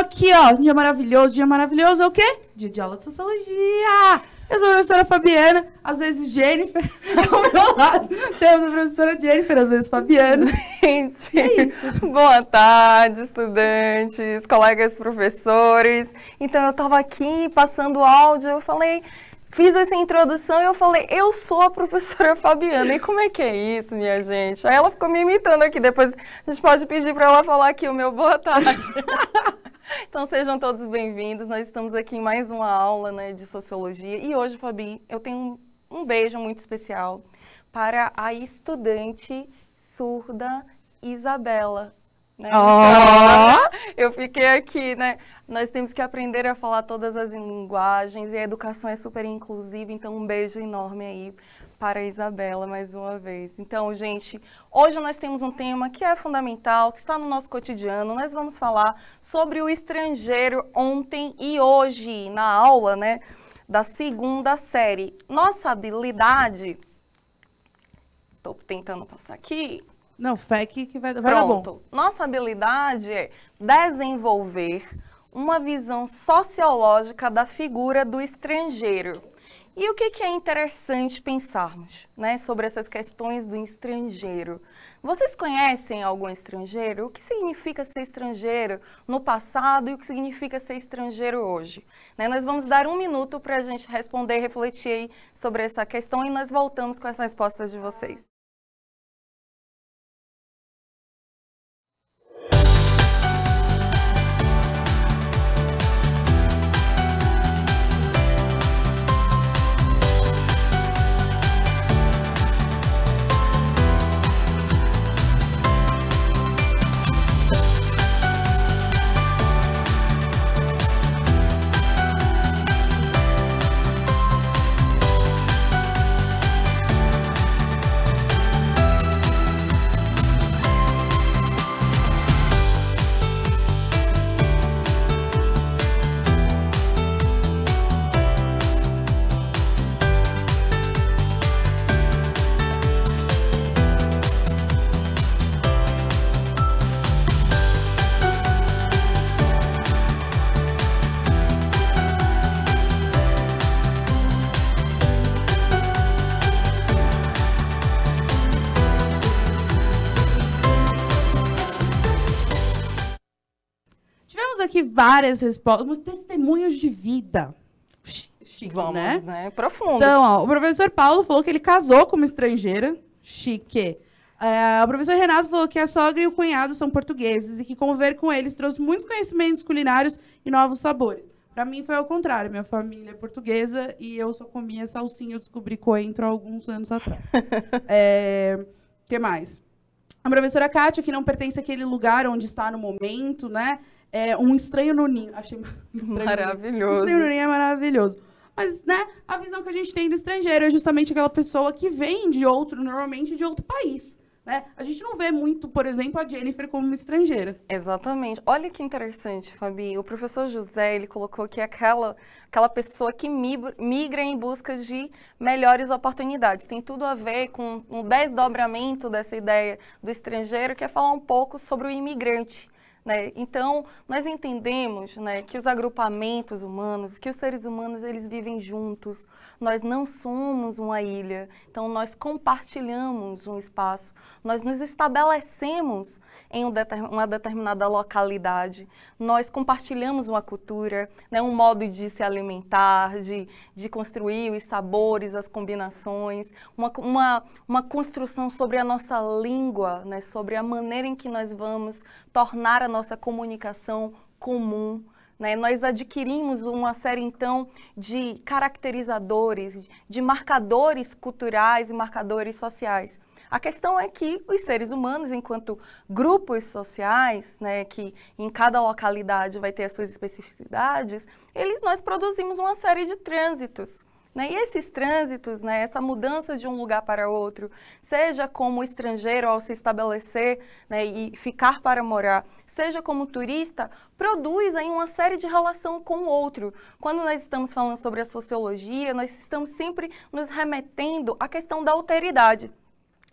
aqui, ó. Dia maravilhoso. Dia maravilhoso é o quê? Dia de aula de sociologia. Eu sou a professora Fabiana, às vezes Jennifer. Ao meu lado temos a professora Jennifer, às vezes Fabiana. Gente, é boa tarde, estudantes, colegas professores. Então, eu estava aqui passando áudio, eu falei, fiz essa introdução e eu falei, eu sou a professora Fabiana. E como é que é isso, minha gente? Aí ela ficou me imitando aqui. Depois a gente pode pedir para ela falar aqui o meu boa tarde. então sejam todos bem-vindos. Nós estamos aqui em mais uma aula né, de sociologia. E hoje, Fabi, eu tenho um, um beijo muito especial para a estudante surda Isabela. Né? Oh! eu fiquei aqui, né? Nós temos que aprender a falar todas as linguagens e a educação é super inclusiva, então um beijo enorme aí para a Isabela mais uma vez. Então, gente, hoje nós temos um tema que é fundamental, que está no nosso cotidiano. Nós vamos falar sobre o estrangeiro ontem e hoje na aula, né, da segunda série. Nossa habilidade Estou tentando passar aqui. Não, fé que vai, vai Pronto. dar bom. Nossa habilidade é desenvolver uma visão sociológica da figura do estrangeiro. E o que, que, é interessante pensarmos né, sobre essas questões do estrangeiro? Vocês conhecem algum estrangeiro? O que significa ser estrangeiro no passado e o que significa ser estrangeiro hoje? Né, nós vamos dar um minuto para a gente responder, refletir sobre essa questão e nós voltamos com as respostas de vocês. várias respostas, testemunhos de vida. Chique, Vamos, né? né? Profundo. Então, ó, o professor Paulo falou que ele casou com uma estrangeira. Chique. Uh, o professor Renato falou que a sogra e o cunhado são portugueses e que conviver com eles trouxe muitos conhecimentos culinários e novos sabores. Para mim foi ao contrário, minha família é portuguesa e eu só comia salsinha, eu descobri coentro há alguns anos atrás. é, que mais? A professora Kátia, que não pertence àquele lugar onde está no momento, né? É, um estranho no ninho. Achei estranho maravilhoso. Um estranho no ninho é maravilhoso. Mas, né, a visão que a gente tem do estrangeiro é justamente aquela pessoa que vem de outro, normalmente de outro país. Né? A gente não vê muito, por exemplo, a Jennifer como uma estrangeira. Exatamente. Olha que interessante, Fabi. O professor José, ele colocou que é aquela, aquela pessoa que migra em busca de melhores oportunidades. Tem tudo a ver com o um desdobramento dessa ideia do estrangeiro, que é falar um pouco sobre o imigrante. Né? Então, nós entendemos né, que os agrupamentos humanos, que os seres humanos, eles vivem juntos. Nós não somos uma ilha. Então, nós compartilhamos um espaço. Nós nos estabelecemos em um uma determinada localidade. Nós compartilhamos uma cultura, né, um modo de se alimentar, de, de construir os sabores, as combinações, uma, uma, uma construção sobre a nossa língua, né, sobre a maneira em que nós vamos tornar a nossa comunicação comum. Né? Nós adquirimos uma série, então, de caracterizadores, de marcadores culturais e marcadores sociais. A questão é que os seres humanos, enquanto grupos sociais, né, que em cada localidade vai ter as suas especificidades, eles, nós produzimos uma série de trânsitos. Né? E esses trânsitos, né, essa mudança de um lugar para outro, seja como estrangeiro ao se estabelecer né, e ficar para morar, seja como turista, produz aí uma série de relação com o outro. Quando nós estamos falando sobre a sociologia, nós estamos sempre nos remetendo à questão da alteridade.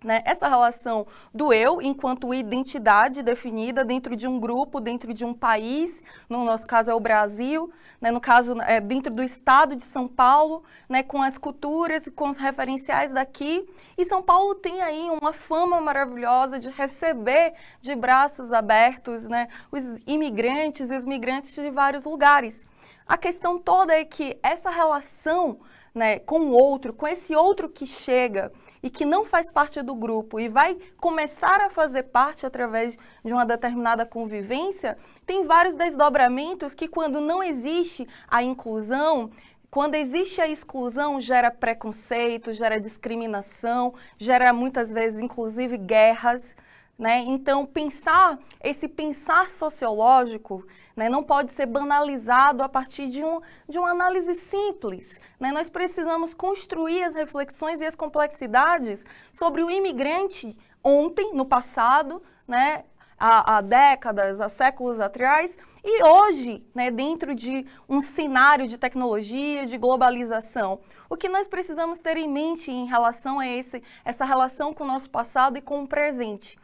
Né? Essa relação do eu enquanto identidade definida dentro de um grupo, dentro de um país, no nosso caso é o Brasil, né? no caso é dentro do estado de São Paulo, né? com as culturas e com os referenciais daqui. E São Paulo tem aí uma fama maravilhosa de receber de braços abertos né? os imigrantes e os migrantes de vários lugares. A questão toda é que essa relação né, com o outro, com esse outro que chega, e que não faz parte do grupo e vai começar a fazer parte através de uma determinada convivência, tem vários desdobramentos que, quando não existe a inclusão, quando existe a exclusão, gera preconceito, gera discriminação, gera muitas vezes, inclusive, guerras. Né? Então, pensar, esse pensar sociológico né? não pode ser banalizado a partir de, um, de uma análise simples. Né? Nós precisamos construir as reflexões e as complexidades sobre o imigrante ontem, no passado, né? há, há décadas, há séculos atrás, e hoje, né, dentro de um cenário de tecnologia, de globalização, o que nós precisamos ter em mente em relação a esse, essa relação com o nosso passado e com o presente?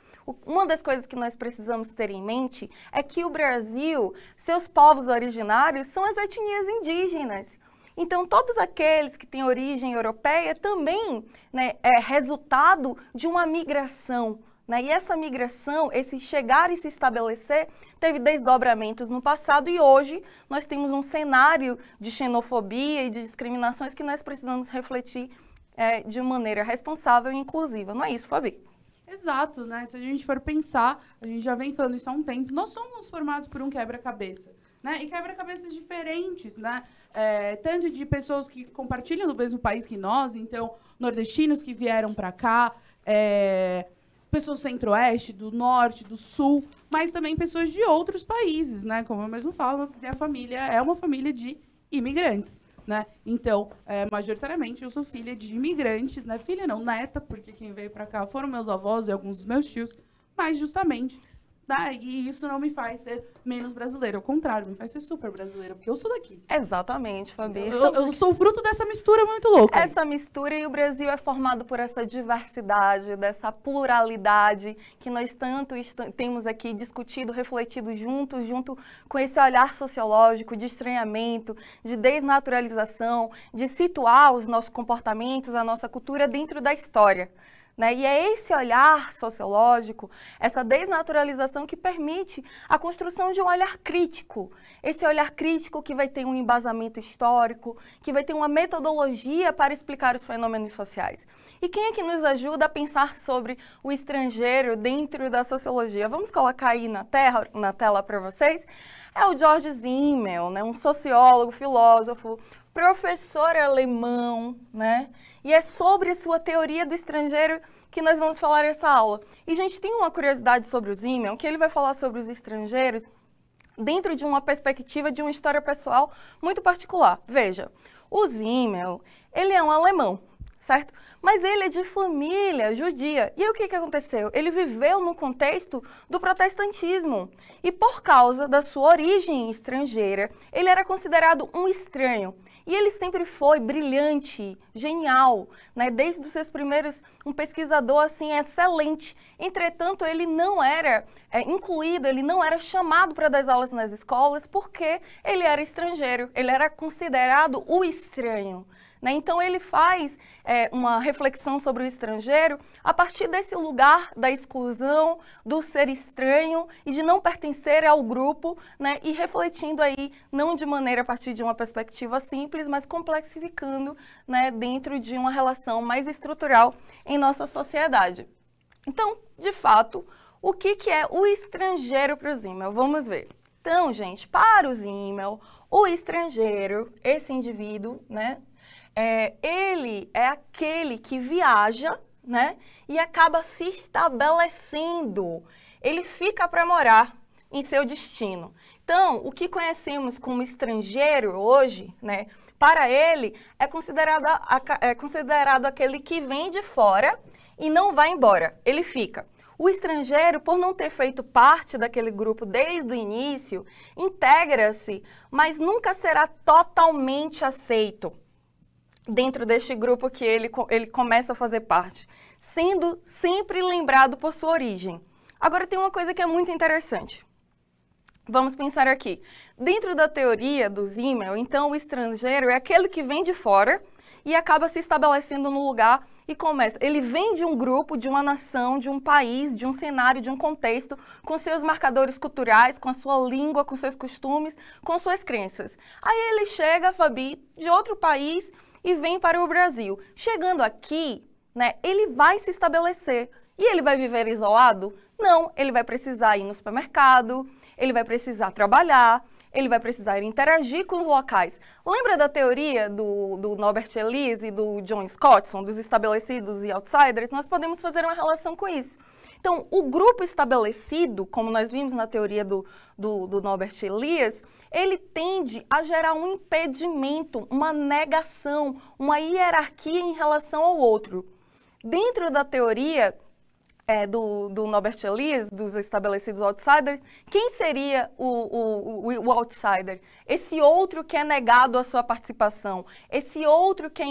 Uma das coisas que nós precisamos ter em mente é que o Brasil, seus povos originários são as etnias indígenas. Então, todos aqueles que têm origem europeia também né, é resultado de uma migração. Né? E essa migração, esse chegar e se estabelecer, teve desdobramentos no passado e hoje nós temos um cenário de xenofobia e de discriminações que nós precisamos refletir é, de maneira responsável e inclusiva. Não é isso, Fabi? Exato, né? Se a gente for pensar, a gente já vem falando isso há um tempo, nós somos formados por um quebra-cabeça. Né? E quebra-cabeças diferentes, né? É, tanto de pessoas que compartilham do mesmo país que nós, então, nordestinos que vieram para cá, é, pessoas do centro-oeste, do norte, do sul, mas também pessoas de outros países, né? Como eu mesmo falo, minha família é uma família de imigrantes. Né? Então, é, majoritariamente, eu sou filha de imigrantes, né? Filha não, neta, porque quem veio para cá foram meus avós e alguns dos meus tios, mas justamente Tá, e isso não me faz ser menos brasileira, ao contrário, me faz ser super brasileira, porque eu sou daqui. Exatamente, Fabi. Eu, eu, eu sou fruto dessa mistura muito louca. Essa mistura e o Brasil é formado por essa diversidade, dessa pluralidade que nós tanto temos aqui discutido, refletido juntos, junto com esse olhar sociológico de estranhamento, de desnaturalização, de situar os nossos comportamentos, a nossa cultura dentro da história. Né? E é esse olhar sociológico, essa desnaturalização que permite a construção de um olhar crítico. Esse olhar crítico que vai ter um embasamento histórico, que vai ter uma metodologia para explicar os fenômenos sociais. E quem é que nos ajuda a pensar sobre o estrangeiro dentro da sociologia? Vamos colocar aí na, terra, na tela para vocês? É o George Simmel, né? um sociólogo, filósofo, professor alemão, né? E é sobre sua teoria do estrangeiro que nós vamos falar essa aula. E gente tem uma curiosidade sobre o Zimmel, que ele vai falar sobre os estrangeiros dentro de uma perspectiva de uma história pessoal muito particular. Veja, o Zimmel, ele é um alemão, certo? Mas ele é de família judia. E o que, que aconteceu? Ele viveu no contexto do protestantismo. E por causa da sua origem estrangeira, ele era considerado um estranho. E ele sempre foi brilhante, genial, né? desde os seus primeiros, um pesquisador assim excelente. Entretanto, ele não era é, incluído, ele não era chamado para dar aulas nas escolas porque ele era estrangeiro, ele era considerado o estranho. Né? Então ele faz é, uma reflexão sobre o estrangeiro a partir desse lugar da exclusão, do ser estranho e de não pertencer ao grupo, né? e refletindo aí, não de maneira a partir de uma perspectiva simples, mas complexificando né, dentro de uma relação mais estrutural em nossa sociedade. Então, de fato, o que, que é o estrangeiro para o Zimmel? Vamos ver. Então, gente, para o Zimmel, o estrangeiro, esse indivíduo, né, é, ele é aquele que viaja, né? E acaba se estabelecendo. Ele fica para morar em seu destino. Então, o que conhecemos como estrangeiro hoje, né? Para ele, é considerado, é considerado aquele que vem de fora e não vai embora, ele fica. O estrangeiro, por não ter feito parte daquele grupo desde o início, integra-se, mas nunca será totalmente aceito dentro deste grupo que ele, ele começa a fazer parte, sendo sempre lembrado por sua origem. Agora tem uma coisa que é muito interessante. Vamos pensar aqui. Dentro da teoria do Zimmel, então o estrangeiro é aquele que vem de fora e acaba se estabelecendo no lugar e começa. Ele vem de um grupo, de uma nação, de um país, de um cenário, de um contexto, com seus marcadores culturais, com a sua língua, com seus costumes, com suas crenças. Aí ele chega, Fabi, de outro país e vem para o Brasil. Chegando aqui, né, ele vai se estabelecer. E ele vai viver isolado? Não, ele vai precisar ir no supermercado, ele vai precisar trabalhar, ele vai precisar interagir com os locais. Lembra da teoria do, do Norbert Elias e do John Scottson, dos estabelecidos e outsiders? Nós podemos fazer uma relação com isso. Então, o grupo estabelecido, como nós vimos na teoria do, do, do Norbert Elias, ele tende a gerar um impedimento, uma negação, uma hierarquia em relação ao outro. Dentro da teoria é, do, do Norbert Elias, dos estabelecidos outsiders, quem seria o, o, o, outsider? Esse outro que é negado a sua participação, esse outro que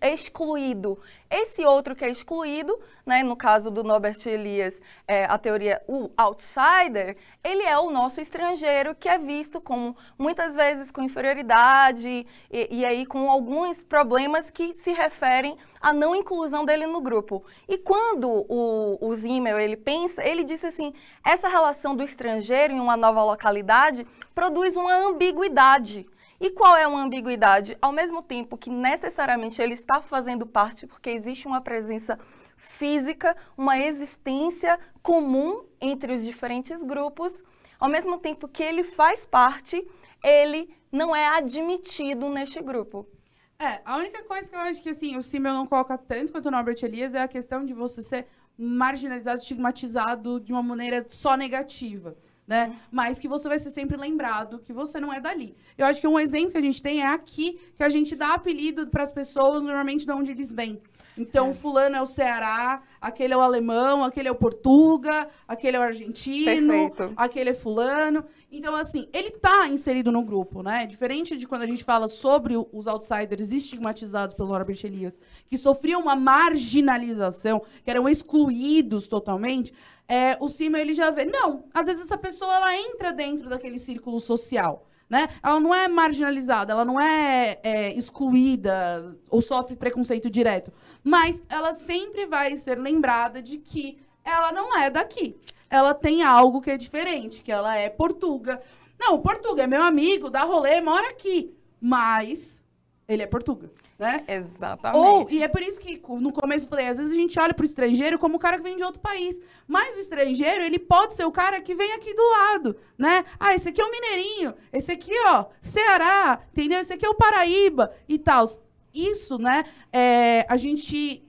é excluído, esse outro que é excluído, né, no caso do Norbert Elias, é, a teoria o outsider, ele é o nosso estrangeiro que é visto como muitas vezes com inferioridade e, e aí com alguns problemas que se referem à não inclusão dele no grupo. E quando o, o Zimmel ele pensa, ele disse assim, essa relação do estrangeiro em uma nova localidade produz uma ambiguidade e qual é uma ambiguidade? Ao mesmo tempo que necessariamente ele está fazendo parte, porque existe uma presença física, uma existência comum entre os diferentes grupos, ao mesmo tempo que ele faz parte, ele não é admitido neste grupo. É, a única coisa que eu acho que assim, o Simmel não coloca tanto quanto o Norbert Elias é a questão de você ser marginalizado, estigmatizado de uma maneira só negativa né? Uhum. Mas que você vai ser sempre lembrado que você não é dali. Eu acho que um exemplo que a gente tem é aqui, que a gente dá apelido para as pessoas, normalmente de onde eles vêm. Então, é. fulano é o Ceará, aquele é o alemão, aquele é o portuga, aquele é o argentino, Perfeito. aquele é fulano. Então, assim, ele está inserido no grupo, né? Diferente de quando a gente fala sobre os outsiders estigmatizados pelo Robert Elias, que sofriam uma marginalização, que eram excluídos totalmente, é, o Cima ele já vê. Não, às vezes essa pessoa ela entra dentro daquele círculo social. Né? Ela não é marginalizada, ela não é, é excluída ou sofre preconceito direto. Mas ela sempre vai ser lembrada de que ela não é daqui. Ela tem algo que é diferente, que ela é portuga. Não, o portuga é meu amigo, dá rolê, mora aqui. Mas ele é portuga né? Exatamente. Ou, e é por isso que no começo eu falei, às vezes a gente olha para o estrangeiro como o cara que vem de outro país. Mas o estrangeiro, ele pode ser o cara que vem aqui do lado, né? Ah, esse aqui é o Mineirinho, esse aqui, ó, Ceará, entendeu? Esse aqui é o Paraíba e tal. Isso, né? É, a gente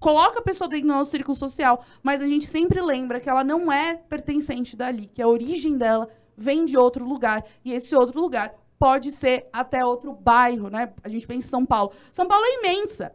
coloca a pessoa dentro do nosso círculo social, mas a gente sempre lembra que ela não é pertencente dali, que a origem dela vem de outro lugar. E esse outro lugar pode ser até outro bairro, né? A gente pensa em São Paulo. São Paulo é imensa.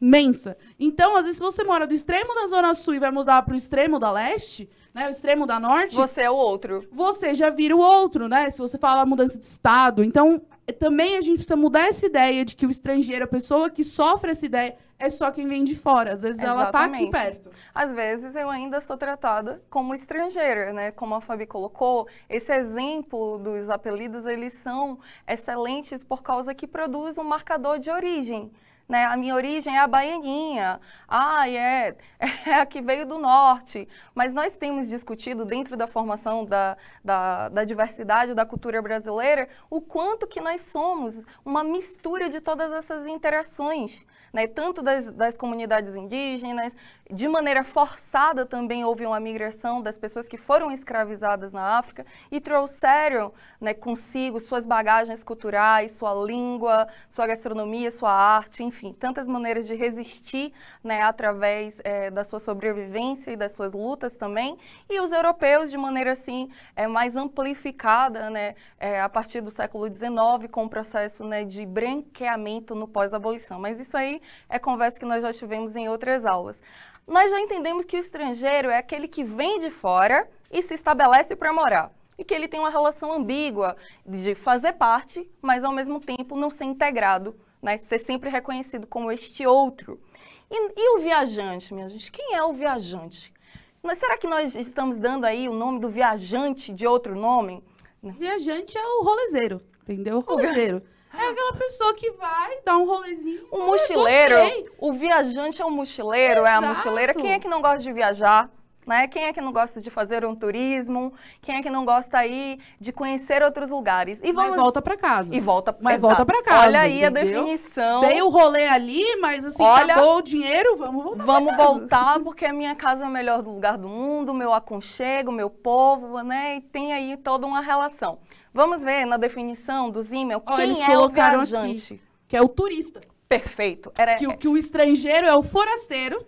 Imensa. Então, às vezes, se você mora do extremo da Zona Sul e vai mudar para o extremo da Leste, né? O extremo da Norte... Você é o outro. Você já vira o outro, né? Se você fala mudança de estado. Então, também a gente precisa mudar essa ideia de que o estrangeiro, a pessoa que sofre essa ideia, é só quem vem de fora. Às vezes Exatamente. ela tá aqui perto. Às vezes eu ainda sou tratada como estrangeira, né? Como a Fabi colocou, esse exemplo dos apelidos, eles são excelentes por causa que produz um marcador de origem né? A minha origem é a baianinha, ah, é, é a que veio do norte. Mas nós temos discutido dentro da formação da, da, da diversidade da cultura brasileira o quanto que nós somos uma mistura de todas essas interações né, tanto das, das comunidades indígenas, de maneira forçada também houve uma migração das pessoas que foram escravizadas na África e trouxeram né, consigo suas bagagens culturais, sua língua, sua gastronomia, sua arte, enfim, tantas maneiras de resistir né, através é, da sua sobrevivência e das suas lutas também, e os europeus de maneira assim é, mais amplificada né, é, a partir do século XIX com o processo né, de branqueamento no pós-abolição. Mas isso aí é conversa que nós já tivemos em outras aulas. Nós já entendemos que o estrangeiro é aquele que vem de fora e se estabelece para morar e que ele tem uma relação ambígua de fazer parte, mas ao mesmo tempo não ser integrado, né? ser sempre reconhecido como este outro. E, e, o viajante, minha gente? Quem é o viajante? será que nós estamos dando aí o nome do viajante de outro nome? Viajante é o rolezeiro, entendeu? O rolezeiro. É aquela pessoa que vai dar um rolezinho. O é, mochileiro, o viajante é um mochileiro, Exato. é a mochileira. Quem é que não gosta de viajar? Né? Quem é que não gosta de fazer um turismo? Quem é que não gosta aí de conhecer outros lugares? E vamos... Mas volta para casa. E volta, mas Exato. volta para casa. Olha aí entendeu? a definição. Dei o rolê ali, mas assim, Olha... acabou o dinheiro, vamos voltar. Vamos voltar porque a minha casa é o melhor lugar do mundo, meu aconchego, meu povo, né? E tem aí toda uma relação. Vamos ver na definição do Zimmel oh, quem é o viajante, aqui, que é o turista. Perfeito. Era... Que, que o estrangeiro é o forasteiro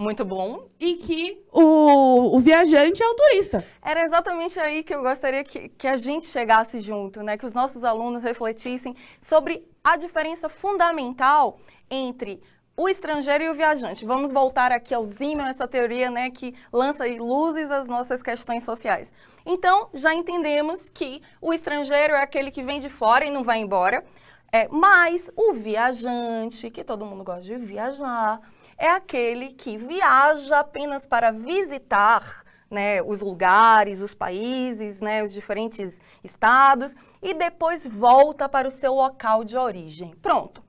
muito bom. E que o, o viajante é o turista. Era exatamente aí que eu gostaria que, que a gente chegasse junto, né? Que os nossos alunos refletissem sobre a diferença fundamental entre o estrangeiro e o viajante. Vamos voltar aqui ao Zimmer essa teoria né, que lança luzes às nossas questões sociais. Então, já entendemos que o estrangeiro é aquele que vem de fora e não vai embora, é, mas o viajante, que todo mundo gosta de viajar, é aquele que viaja apenas para visitar né, os lugares, os países, né, os diferentes estados e depois volta para o seu local de origem. Pronto.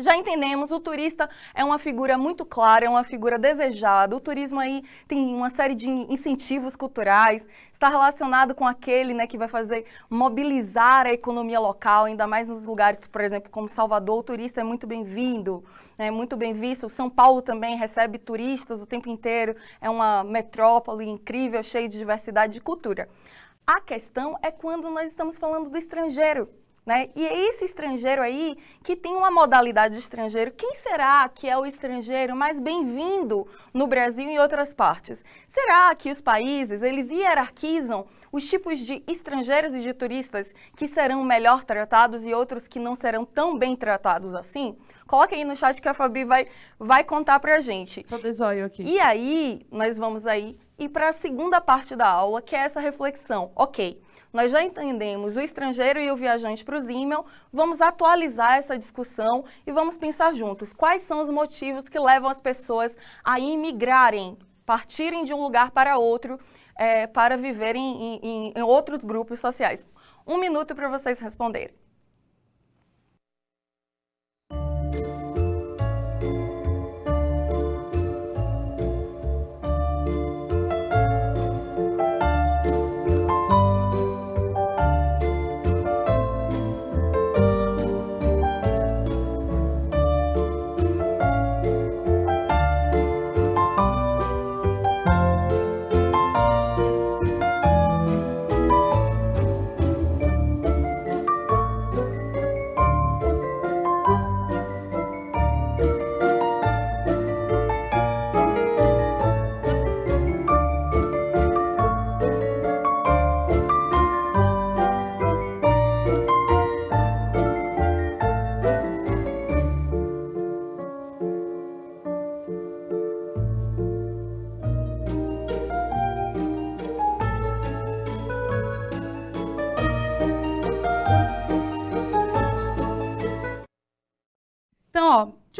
Já entendemos, o turista é uma figura muito clara, é uma figura desejada. O turismo aí tem uma série de incentivos culturais, está relacionado com aquele né, que vai fazer mobilizar a economia local, ainda mais nos lugares, por exemplo, como Salvador, o turista é muito bem-vindo, é né, muito bem visto. São Paulo também recebe turistas o tempo inteiro, é uma metrópole incrível, cheia de diversidade de cultura. A questão é quando nós estamos falando do estrangeiro, né? E é esse estrangeiro aí que tem uma modalidade de estrangeiro. Quem será que é o estrangeiro mais bem-vindo no Brasil e em outras partes? Será que os países eles hierarquizam os tipos de estrangeiros e de turistas que serão melhor tratados e outros que não serão tão bem tratados assim? Coloque aí no chat que a Fabi vai, vai contar pra gente. Tô desóio aqui. E aí, nós vamos aí ir para a segunda parte da aula, que é essa reflexão. Ok, nós já entendemos o estrangeiro e o viajante para o Zimmel, vamos atualizar essa discussão e vamos pensar juntos quais são os motivos que levam as pessoas a imigrarem, partirem de um lugar para outro é, para viverem em, em, em outros grupos sociais. Um minuto para vocês responderem.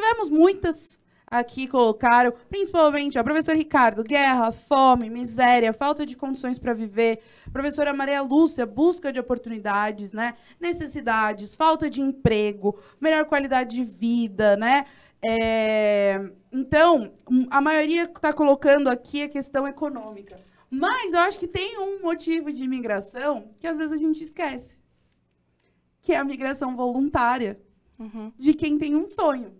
Tivemos muitas aqui colocaram, principalmente, a professor Ricardo, guerra, fome, miséria, falta de condições para viver. Professora Maria Lúcia, busca de oportunidades, né? Necessidades, falta de emprego, melhor qualidade de vida, né? É... Então, hum, a maioria está colocando aqui a é questão econômica. Mas eu acho que tem um motivo de imigração que às vezes a gente esquece, que é a migração voluntária uhum. de quem tem um sonho.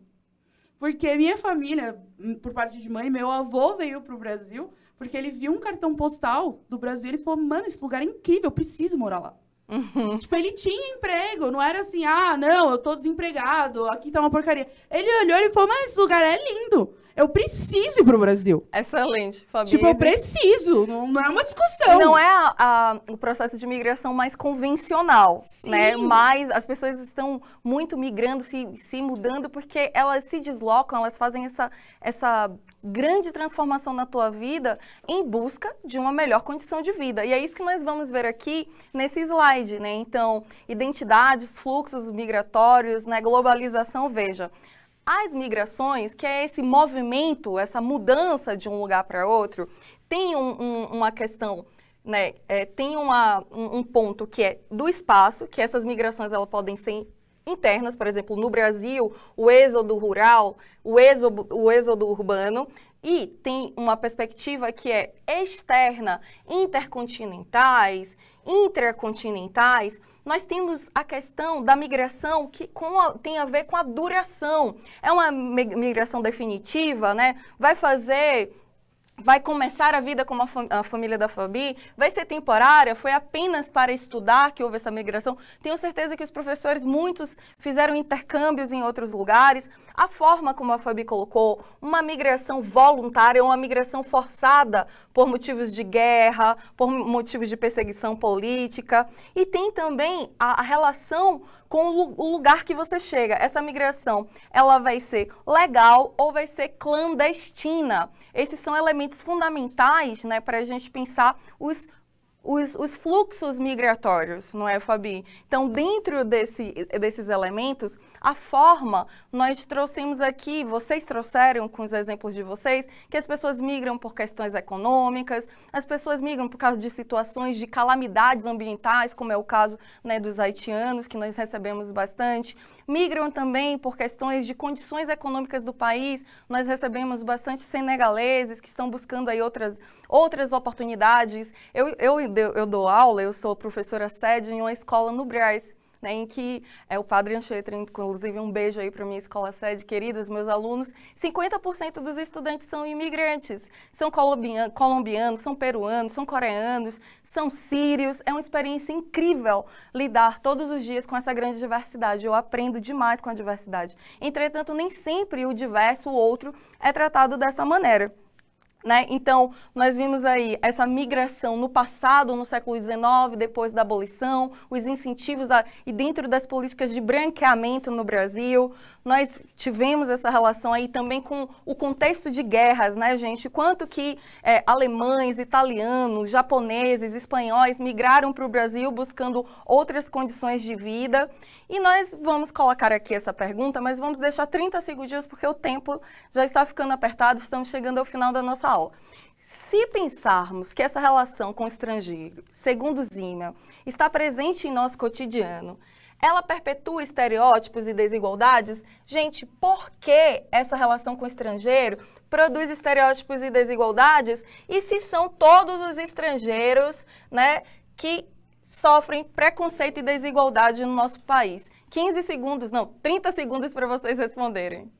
Porque minha família, hum, por parte de mãe, meu avô veio para o Brasil porque ele viu um cartão postal do Brasil e ele falou: mano, esse lugar é incrível, eu preciso morar lá. Uhum. Tipo, ele tinha emprego, não era assim, ah, não, eu tô desempregado, aqui tá uma porcaria. Ele olhou e falou, mas esse lugar é lindo. Eu preciso ir pro Brasil. Excelente, Fabi. Tipo, eu preciso. Não, não é uma discussão. Não é a, a, o processo de migração mais convencional, Sim. né? Mas as pessoas estão muito migrando, se, se mudando, porque elas se deslocam, elas fazem essa, essa grande transformação na tua vida em busca de uma melhor condição de vida. E é isso que nós vamos ver aqui nesse slide, né? Então, identidades, fluxos migratórios, né? globalização, veja. As migrações, que é esse movimento, essa mudança de um lugar para outro, tem um, um, uma questão né, é, tem uma, um, um, ponto que é do espaço, que essas migrações elas podem ser internas, por exemplo, no Brasil, o êxodo rural, o êxodo, o êxodo urbano, e tem uma perspectiva que é externa, intercontinentais, intracontinentais, nós temos a questão da migração que a, tem a ver com a duração. É uma migração definitiva, né? Vai fazer vai começar a vida como a, fam a, família da Fabi, vai ser temporária, foi apenas para estudar que houve essa migração. Tenho certeza que os professores, muitos, fizeram intercâmbios em outros lugares. A forma como a Fabi colocou, uma migração voluntária, uma migração forçada por motivos de guerra, por motivos de perseguição política. E tem também a, a relação com o lugar que você chega. Essa migração, ela vai ser legal ou vai ser clandestina. Esses são elementos elementos fundamentais né, para a gente pensar os os, os, fluxos migratórios, não é, Fabi? Então, dentro desse, desses elementos, a forma, nós trouxemos aqui, vocês trouxeram com os exemplos de vocês, que as pessoas migram por questões econômicas, as pessoas migram por causa de situações de calamidades ambientais, como é o caso né, dos haitianos, que nós recebemos bastante, migram também por questões de condições econômicas do país. Nós recebemos bastante senegaleses que estão buscando aí outras, outras oportunidades. Eu, eu, eu dou aula, eu sou professora sede em uma escola no Brás, né, em que é o Padre Anchieta, inclusive um beijo aí para minha escola sede, queridos meus alunos, 50% dos estudantes são imigrantes, são colombianos, colombianos, são peruanos, são coreanos, são sírios, é uma experiência incrível lidar todos os dias com essa grande diversidade, eu aprendo demais com a diversidade. Entretanto, nem sempre o diverso, o outro, é tratado dessa maneira. Né? Então, nós vimos aí essa migração no passado, no século XIX, depois da abolição, os incentivos a, e dentro das políticas de branqueamento no Brasil. Nós tivemos essa relação aí também com o contexto de guerras, né, gente? Quanto que é, alemães, italianos, japoneses, espanhóis migraram para o Brasil buscando outras condições de vida. E nós vamos colocar aqui essa pergunta, mas vamos deixar 30 segundos porque o tempo já está ficando apertado, estamos chegando ao final da nossa pessoal, Se pensarmos que essa relação com o estrangeiro, segundo Zima, está presente em nosso cotidiano, ela perpetua estereótipos e desigualdades? Gente, por que essa relação com o estrangeiro produz estereótipos e desigualdades? E se são todos os estrangeiros né, que sofrem preconceito e desigualdade no nosso país? 15 segundos, não, 30 segundos para vocês responderem.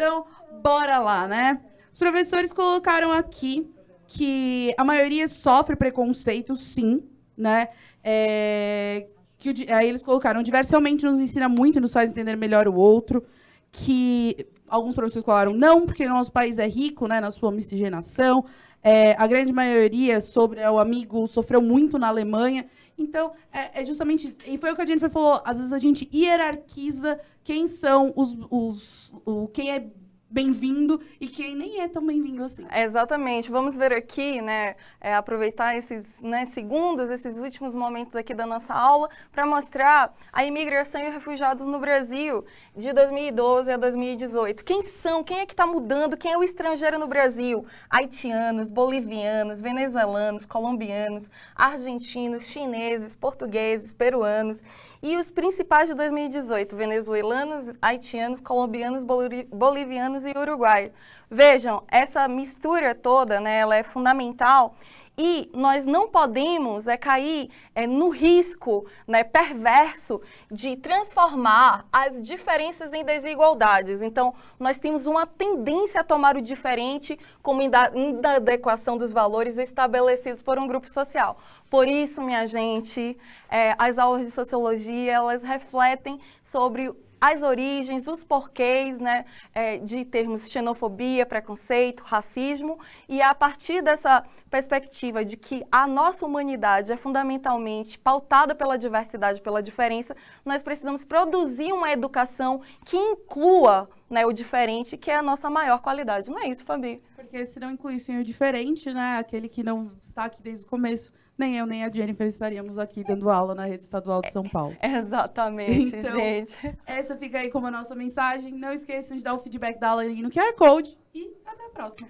Então, bora lá, né? Os professores colocaram aqui que a maioria sofre preconceito, sim, né? É, que o, aí eles colocaram, diversamente nos ensina muito, nos faz entender melhor o outro, que alguns professores falaram não, porque nosso país é rico, né, na sua miscigenação. É, a grande maioria sobre é, o amigo sofreu muito na Alemanha então, é, é, justamente. E foi o que a Jennifer falou. Às vezes a gente hierarquiza quem são os. os o, quem é bem-vindo e quem nem é tão bem-vindo assim. Exatamente. Vamos ver aqui, né, é, aproveitar esses né, segundos, esses últimos momentos aqui da nossa aula para mostrar a imigração e refugiados no Brasil de 2012 a 2018. Quem são? Quem é que está mudando? Quem é o estrangeiro no Brasil? Haitianos, bolivianos, venezuelanos, colombianos, argentinos, chineses, portugueses, peruanos e os principais de 2018: venezuelanos, haitianos, colombianos, bolivianos e Uruguai. Vejam, essa mistura toda, né, ela é fundamental e nós não podemos é, cair é, no risco né, perverso de transformar as diferenças em desigualdades. Então, nós temos uma tendência a tomar o diferente como inadequação dos valores estabelecidos por um grupo social. Por isso, minha gente, é, as aulas de sociologia elas refletem sobre as origens, os porquês né, é, de termos xenofobia, preconceito, racismo, e a partir dessa perspectiva de que a nossa humanidade é fundamentalmente pautada pela diversidade, pela diferença, nós precisamos produzir uma educação que inclua né, o diferente, que é a nossa maior qualidade. Não é isso, Fabi? Porque se não incluir o diferente, né, aquele que não está aqui desde o começo, nem eu nem a Jennifer estaríamos aqui dando aula na rede estadual de São Paulo. É, exatamente, então, gente. Essa fica aí como a nossa mensagem. Não esqueçam de dar o feedback da aula aí no QR Code e até a próxima.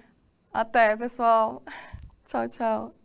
Até, pessoal. Tchau, tchau.